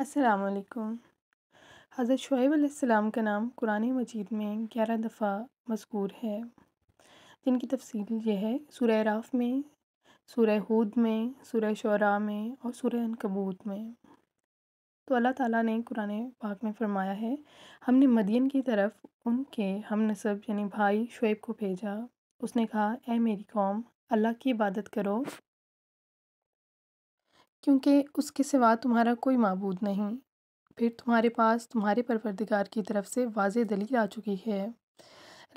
असलकुम हज़रत शुएब का नाम कुरान मजीद में ग्यारह दफ़ा मजकूर है जिनकी तफसील यह है सुरह राफ में सुरह हूद में सुरह शरा में और सुरह अनकबूत में तो अल्लाह ताला ने कुरान पाक में फरमाया है हमने मदियन की तरफ उनके हम नसब यानी भाई शुएब को भेजा उसने कहा ए मेरी कौम अल्लाह की इबादत करो क्योंकि उसके सिवा तुम्हारा कोई मबूद नहीं फिर तुम्हारे पास तुम्हारे परवरदिगार की तरफ से वाज दलील आ चुकी है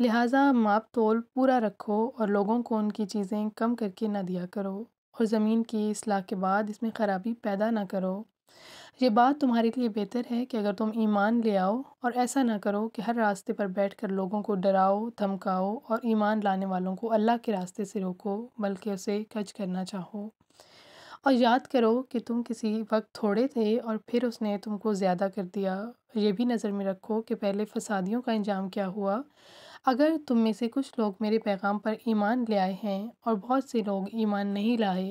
लिहाजा माप तोल पूरा रखो और लोगों को उनकी चीज़ें कम करके ना दिया करो और ज़मीन की असलाह के बाद इसमें ख़राबी पैदा ना करो ये बात तुम्हारे लिए बेहतर है कि अगर तुम ईमान ले आओ और ऐसा ना करो कि हर रास्ते पर बैठकर लोगों को डराओ धमकाओ और ईमान लाने वालों को अल्लाह के रास्ते से रोको बल्कि उसे कच करना चाहो और याद करो कि तुम किसी वक्त थोड़े थे और फिर उसने तुमको ज़्यादा कर दिया ये भी नज़र में रखो कि पहले फसादियों का इंजाम क्या हुआ अगर तुम में से कुछ लोग मेरे पैगाम पर ईमान ले आए हैं और बहुत से लोग ईमान नहीं लाए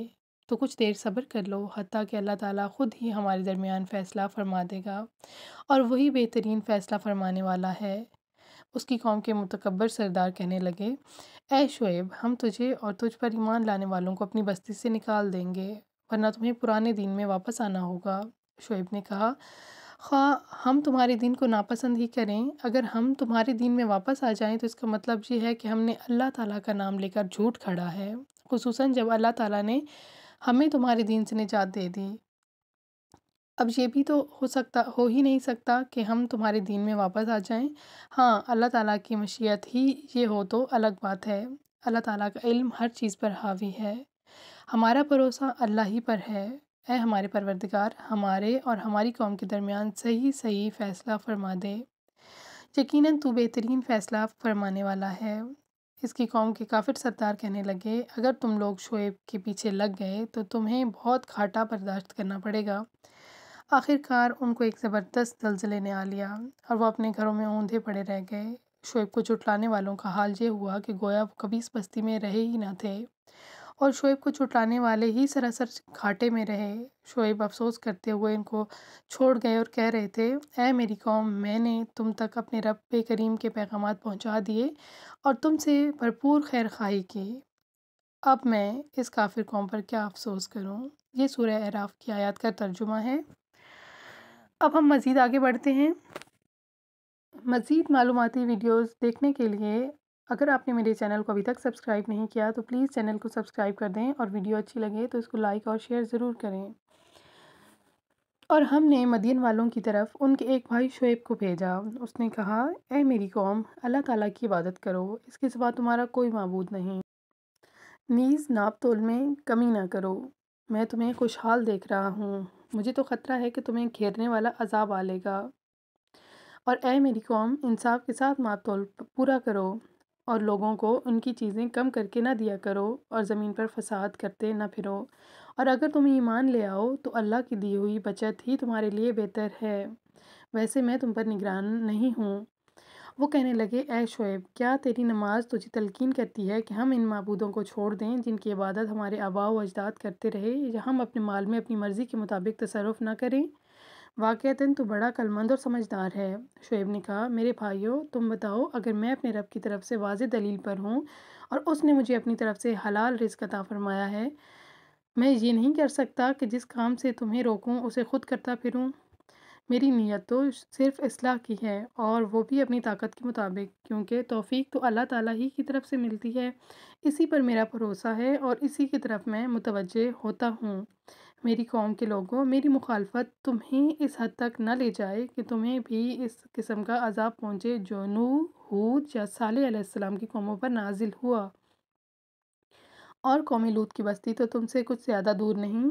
तो कुछ देर सब्र कर लो हती कि अल्लाह ताला ख़ुद ही हमारे दरमियान फ़ैसला फरमा देगा और वही बेहतरीन फ़ैसला फरमाने वाला है उसकी कौम के मुतकबर सरदार कहने लगे ए शुएब हम तुझे और तुझ पर ईमान लाने वालों को अपनी बस्ती से निकाल देंगे वरना तुम्हें पुराने दिन में वापस आना होगा शुएब ने कहा खा हाँ, हम तुम्हारे दिन को नापसंद ही करें अगर हम तुम्हारे दिन में वापस आ जाएं तो इसका मतलब ये है कि हमने अल्लाह ताला का नाम लेकर झूठ खड़ा है खसूस जब अल्लाह ताला ने हमें तुम्हारे दिन से निजात दे दी अब ये भी तो हो सकता हो ही नहीं सकता कि हम तुम्हारे दिन में वापस आ जाएं हाँ अल्लाह ताला की मशीयत ही ये हो तो अलग बात है अल्लाह ताला का इल्म हर चीज़ पर हावी है हमारा भरोसा अल्लाह ही पर है ऐ हमारे परवरदगार हमारे और हमारी कौम के दरमियान सही सही फ़ैसला फरमा दे यकीन तू बेहतरीन फ़ैसला फरमाने वाला है इसकी कौम के काफिर सरदार कहने लगे अगर तुम लोग शोएब के पीछे लग गए तो तुम्हें बहुत घाटा बर्दाश्त करना पड़ेगा आखिरकार उनको एक ज़बरदस्त जलजिले ने आ लिया और वह अपने घरों में ऊंधे पड़े रह गए शोएब को चुटलाने वालों का हाल ये हुआ कि गोया कभी इस बस्ती में रहे ही ना थे और शोएब को छुटाने वाले ही सरासर घाटे में रहे शोएब अफसोस करते हुए इनको छोड़ गए और कह रहे थे ए मेरी कौम मैंने तुम तक अपने रब करीम के पैगाम पहुंचा दिए और तुमसे भरपूर खैर खाई की अब मैं इस काफिर कौम पर क्या अफसोस करूँ ये सूर्य अराफ की आयात का तर्जुमा है अब हम मज़ीद आगे बढ़ते हैं मज़ीद मालूमती वीडियोस देखने के लिए अगर आपने मेरे चैनल को अभी तक सब्सक्राइब नहीं किया तो प्लीज़ चैनल को सब्सक्राइब कर दें और वीडियो अच्छी लगे तो इसको लाइक और शेयर ज़रूर करें और हमने मदीन वालों की तरफ उनके एक भाई शुएब को भेजा उसने कहा ए मेरी कौम अल्लाह ताला की इबादत करो इसके सिवा तुम्हारा कोई मबूद नहीं नीज़ नाप तोल में कमी ना करो मैं तुम्हें खुशहाल देख रहा हूँ मुझे तो ख़तरा है कि तुम्हें घेरने वाला अजाब आ लेगा और ए मेरी कौम इंसाफ के साथ माप तोल पूरा करो और लोगों को उनकी चीज़ें कम करके ना दिया करो और ज़मीन पर फसाद करते ना फिरो और अगर तुम ईमान ले आओ तो अल्लाह की दी हुई बचत ही तुम्हारे लिए बेहतर है वैसे मैं तुम पर निगरान नहीं हूँ वो कहने लगे ए शोएब क्या तेरी नमाज तुझे तलकिन करती है कि हम इन मबूदों को छोड़ दें जिनकी इबादत हमारे आबा व अजदाद करते रहे या हम अपने माल में अपनी मर्ज़ी के मुताबिक तसरफ़ ना करें वाक़ता तो बड़ा कलमंद और समझदार है शुएब ने कहा मेरे भाइयों तुम बताओ अगर मैं अपने रब की तरफ से वाज दलील पर हूँ और उसने मुझे अपनी तरफ से हलाल रिस्क अता फरमाया है मैं ये नहीं कर सकता कि जिस काम से तुम्हें रोकूँ उसे ख़ुद करता फिरूँ मेरी नीयत तो सिर्फ असलाह की है और वो भी अपनी ताकत के मुताबिक क्योंकि तोफ़ी तो अल्लाह ताला ही की तरफ से मिलती है इसी पर मेरा भरोसा है और इसी की तरफ मैं मुतवजह होता हूँ मेरी कौम के लोगों मेरी मुखालफत तुम्हें इस हद तक न ले जाए कि तुम्हें भी इस किस्म का अजाब पहुँचे जो नू हूद या साल की कौमों पर नाजिल हुआ और कौमी लूत की बस्ती तो तुमसे कुछ ज़्यादा दूर नहीं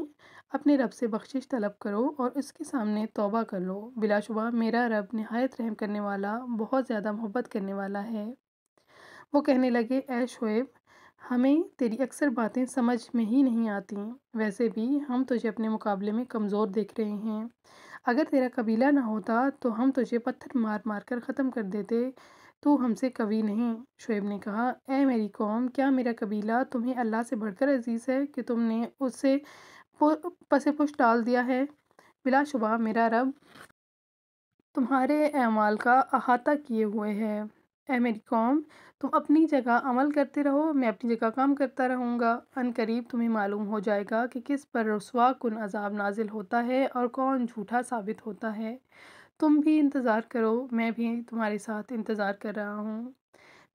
अपने रब से बख्शिश तलब करो और उसके सामने तोबा कर लो बिलाशुबा मेरा रब नहायत रहम करने वाला बहुत ज़्यादा मोहब्बत करने वाला है वो कहने लगे ऐ शुएब हमें तेरी अक्सर बातें समझ में ही नहीं आती वैसे भी हम तुझे अपने मुकाबले में कमज़ोर देख रहे हैं अगर तेरा कबीला ना होता तो हम तुझे पत्थर मार मार कर ख़त्म कर देते तू हमसे कवि नहीं शुएब ने कहा ए मेरी कौम क्या मेरा कबीला तुम्हें अल्लाह से बढ़कर अजीज़ है कि तुमने उससे पसे पुश डाल दिया है बिलाशुबा मेरा रब तुम्हारे अमाल का अहाता किए हुए है एम एड कॉम तुम अपनी जगह अमल करते रहो मैं अपनी जगह काम करता रहूँगा अन करीब तुम्हें मालूम हो जाएगा कि किस पर रसवा कन अजाब नाजिल होता है और कौन झूठा साबित होता है तुम भी इंतज़ार करो मैं भी तुम्हारे साथ इंतज़ार कर रहा हूँ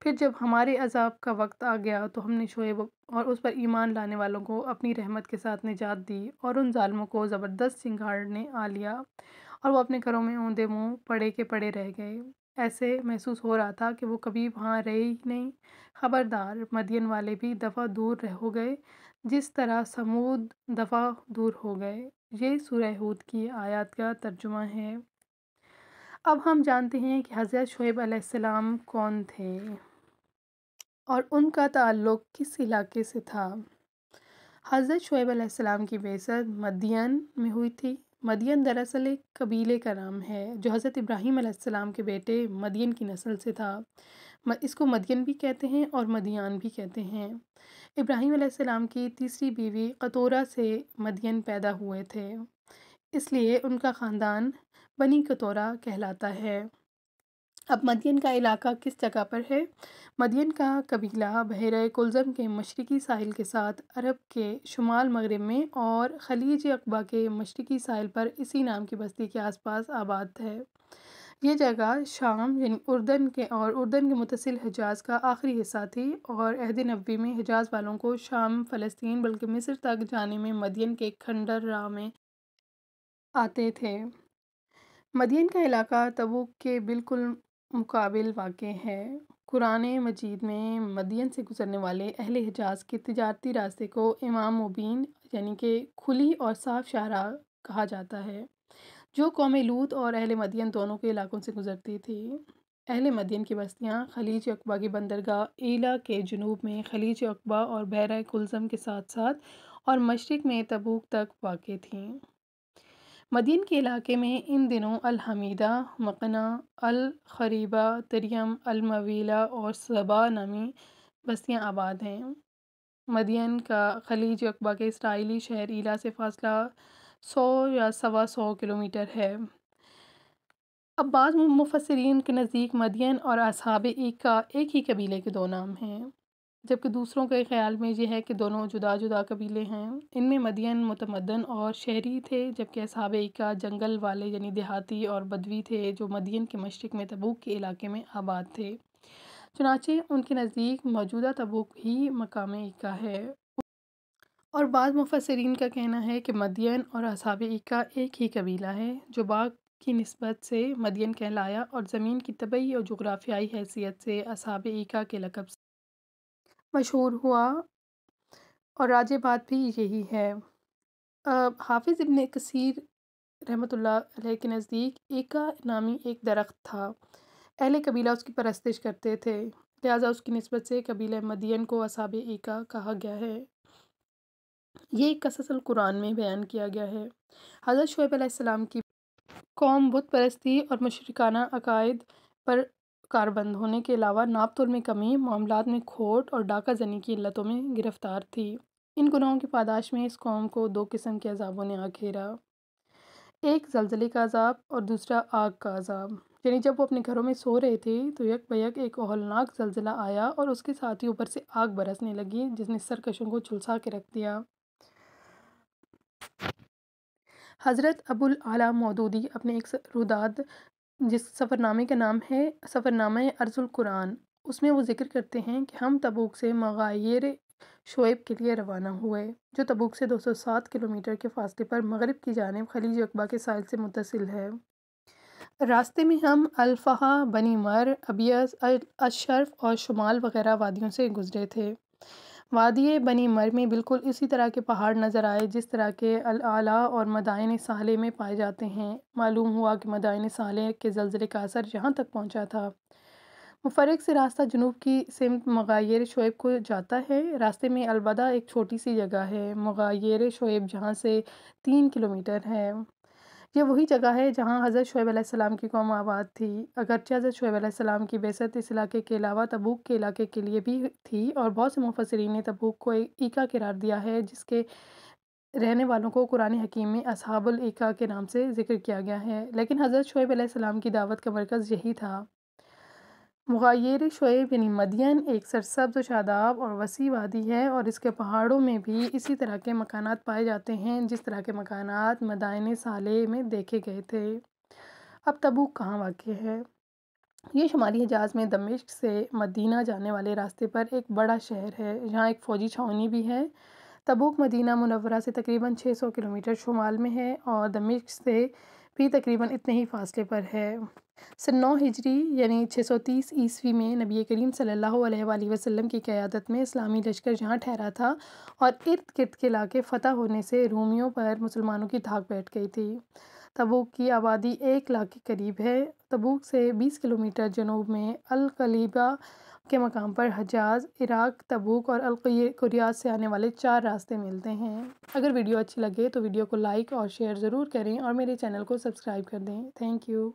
फिर जब हमारे अजाब का वक्त आ गया तो हमने शोएब और उस पर ईमान लाने वालों को अपनी रहमत के साथ निजात दी और उन ालमों को ज़बरदस्त ने आ लिया और वो अपने घरों में ऊँधे मुँह पड़े के पड़े रह गए ऐसे महसूस हो रहा था कि वो कभी वहाँ रहे ही नहीं खबरदार मदियन वाले भी दफ़ा दूर हो गए जिस तरह समूद दफ़ा दूर हो गए ये सुरहूद की आयत का तर्जुमा है अब हम जानते हैं कि हज़रत शुएब अलैहिस्सलाम कौन थे और उनका ताल्लुक़ किस इलाके से था हज़रत शुएब अलैहिस्सलाम की बेसत मदियन में हुई थी मदियन दरअसल एक कबीले का नाम है जो हज़रत इब्राहीम अलैहिस्सलाम के बेटे मदियन की नस्ल से था इसको मदियन भी कहते हैं और मदियान भी कहते हैं इब्राहीम अलैहिस्सलाम की तीसरी बीवी कतोरा से मदियन पैदा हुए थे इसलिए उनका ख़ानदान बनी कतोरा कहलाता है अब मदियन का इलाका किस जगह पर है मदियन का कबीला बहर कुलज़म के मशरक़ी साहिल के साथ अरब के शुमाल मगरब में और खलीज अकबा के मशरक़ी साहिल पर इसी नाम की बस्ती के आसपास आबाद है ये जगह शाम यानी उर्दन के और उर्दन के मुतसिल हिजाज का आखिरी हिस्सा थी और अहद नबी में हिजाज वालों को शाम फ़लस्तीन बल्कि मिस्र तक जाने में मदियन के खंडर राह में आते थे मदियन का इलाका तबुक के बिल्कुल मुकाबिल वाक़ है कुरान मजीद में मदियन से गुज़रने वाले अहल हिजाज़ के तजारती रास्ते को इमाम मुबीन यानी कि खुली और साफ शाहरा कहा जाता है जो कौम लूत और अहल मदियन दोनों के इलाकों से गुज़रती थी अहल मदियन की बस्तियाँ खलीज अकबा की बंदरगाह एला के जनूब में खलीज अकबा और बहरा कुलज़म के साथ साथ और मशरक़ में तबूक तक वाक़ थीं मदीन के इलाके में इन दिनों अलहमीदा मकना अल खरीबा तरियम अलमवीला और सबा नामी बस्तियां आबाद हैं मदियन का खलीज अकबा के इसराइली शहर ईला से फासला सौ या सवा सौ किलोमीटर है अब बाज़ मुफसरीन के नज़दीक मदियन और असहाब एक का एक ही कबीले के दो नाम हैं जबकि दूसरों के ख्याल में यह है कि दोनों जुदा जुदा कबीले हैं इनमें मदियन मतमदन और शहरी थे जबकि असाब का जंगल वाले यानी देहाती और बदवी थे जो मदियन के मशरक में तबूक के इलाके में आबाद थे चुनाचे उनके नज़दीक मौजूदा तबूक ही मकाम इक्का है और बाद मुफसरीन का कहना है कि मदियन और असाब इक्का एक ही कबीला है जो बाग की नस्बत से मदियन कहलाया और ज़मीन की तबी और जगराफियाई हैसियत से असाब इक्का के लकब मशहूर हुआ और राज बात भी यही है हाफिज़ इब्ने कसीर रहमतुल्लाह अलैह के नज़दीक एका नामी एक दरख्त था अहले कबीला उसकी परस्तिश करते थे लिहाजा उसकी नस्बत से कबीला मदीन को असाब एका कहा गया है ये एक कसल कुरान में बयान किया गया है हज़रत शुब की कौम बुत परस्ती और मशरकाना अकायद पर कार बंद होने के अलावा नापतोल में कमी मामला में खोट और डाका जनी की इल्लतों में गिरफ्तार थी इन गुनाहों की पादाश में इस कौम को दो किस्म के अजाबों ने आखेरा एक जलजले का अजाब और दूसरा आग का अजाब यानी जब वो अपने घरों में सो रहे थे तो यक बैक एक ओहलनाक जलजिला आया और उसके साथ ही ऊपर से आग बरसने लगी जिसने सरकशों को झुलसा के रख दिया हज़रत अबुल आला मौदूदी अपने एक रुदाद जिस सफ़रनामे का नाम है सफ़रनामा अर्जुल कुरान उसमें वो ज़िक्र करते हैं कि हम तबूक से मग़ायर शोएब के लिए रवाना हुए जो तबूक से 207 किलोमीटर के फासले पर मगरब की जानब खलीज अकबा के साइल से मुतसिल है रास्ते में हम अलफ़ा बनी मर अबियस अशरफ और शुमाल वगैरह वादियों से गुज़रे थे वादिय बनी मर में बिल्कुल इसी तरह के पहाड़ नज़र आए जिस तरह के अल आला और मदायन साले में पाए जाते हैं मालूम हुआ कि मदायन साले के जलजिले का असर यहाँ तक पहुँचा था मुफरक से रास्ता जनूब की सिमत मगायर शोएब को जाता है रास्ते में अलबदा एक छोटी सी जगह है मगायर शोएब जहाँ से तीन किलोमीटर है ये वही जगह है जहाँ हज़रत शुएब आसमाम की कौम आबाद थी अगरचे हज़रत शुएब आसमाम की बेसत इस इलाके के अलावा तबूक के इलाके के लिए भी थी और बहुत से मुफसरीन ने तबूक को एक ईका करार दिया है जिसके रहने वालों को कुरान हकीम में असहाबल ईका के नाम से जिक्र किया गया है लेकिन हज़रत शुएब आसमाम की दावत का मरकज़ यही था मुग़ायरे शुएब यानी मदियन एक सरसब्ज शादाब और वसी वादी है और इसके पहाड़ों में भी इसी तरह के मकानात पाए जाते हैं जिस तरह के मकानात मदायन साले में देखे गए थे अब तबूक कहाँ वाक़ है ये शुमाली हिजाज में दमिश्क से मदीना जाने वाले रास्ते पर एक बड़ा शहर है यहाँ एक फ़ौजी छावनी भी है तबूक मदीना मुनवरा से तकरीबन 600 किलोमीटर शुमाल में है और दमिश्क से भी तकरीबन इतने ही फासले पर है सन नौ हिजरी यानी 630 ईस्वी में नबी करीम सल्ला वसलम की क़्यादत में इस्लामी लश्कर जहाँ ठहरा था और इर्द गिर्द के इलाके फ़तह होने से रोमियों पर मुसलमानों की धाक बैठ गई थी तबूक की आबादी एक लाख के करीब है तबूक से 20 किलोमीटर जनूब में अलकलीबा के मकाम पर हजाज इराक तबूक और अलकुरियाज से आने वाले चार रास्ते मिलते हैं अगर वीडियो अच्छी लगे तो वीडियो को लाइक और शेयर ज़रूर करें और मेरे चैनल को सब्सक्राइब कर दें थैंक यू